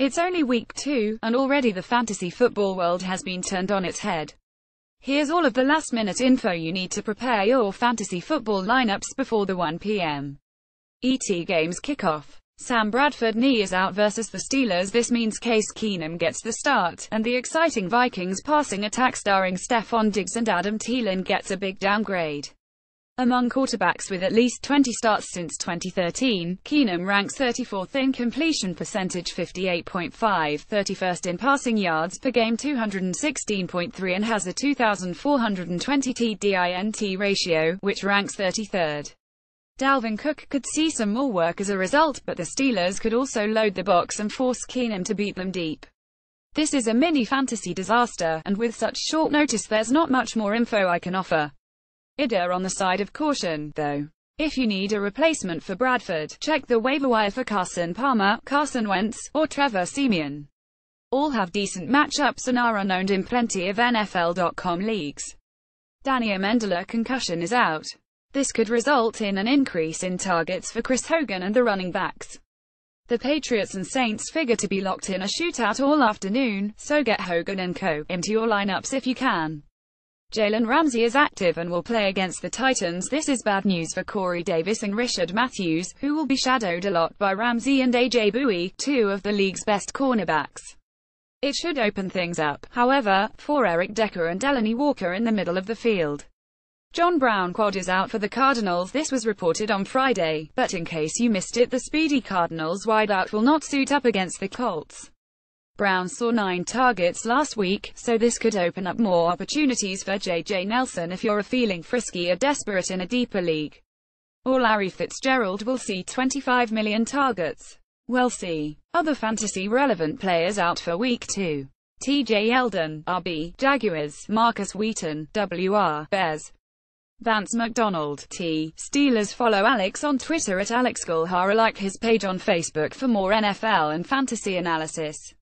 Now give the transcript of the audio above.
It's only week two, and already the fantasy football world has been turned on its head. Here's all of the last-minute info you need to prepare your fantasy football lineups before the 1 p.m. ET games kickoff. Sam Bradford knee is out versus the Steelers this means Case Keenum gets the start, and the exciting Vikings passing attack starring Stephon Diggs and Adam Thielen gets a big downgrade. Among quarterbacks with at least 20 starts since 2013, Keenum ranks 34th in completion percentage 58.5, 31st in passing yards per game 216.3 and has a 2,420 TDINT ratio, which ranks 33rd. Dalvin Cook could see some more work as a result, but the Steelers could also load the box and force Keenum to beat them deep. This is a mini fantasy disaster, and with such short notice there's not much more info I can offer. Ida on the side of caution, though. If you need a replacement for Bradford, check the waiver wire for Carson Palmer, Carson Wentz, or Trevor Simeon. All have decent matchups and are unknown in plenty of NFL.com leagues. Danny Amendola concussion is out. This could result in an increase in targets for Chris Hogan and the running backs. The Patriots and Saints figure to be locked in a shootout all afternoon, so get Hogan and Co. into your lineups if you can. Jalen Ramsey is active and will play against the Titans. This is bad news for Corey Davis and Richard Matthews, who will be shadowed a lot by Ramsey and AJ Bowie, two of the league's best cornerbacks. It should open things up, however, for Eric Decker and Delaney Walker in the middle of the field. John Brown quad is out for the Cardinals. This was reported on Friday, but in case you missed it, the speedy Cardinals wideout will not suit up against the Colts. Brown saw nine targets last week, so this could open up more opportunities for J.J. Nelson if you're feeling frisky or desperate in a deeper league. Or Larry Fitzgerald will see 25 million targets. We'll see. Other fantasy-relevant players out for Week 2. T.J. Eldon, RB, Jaguars, Marcus Wheaton, WR, Bears, Vance McDonald, T. Steelers follow Alex on Twitter at AlexGulhara like his page on Facebook for more NFL and fantasy analysis.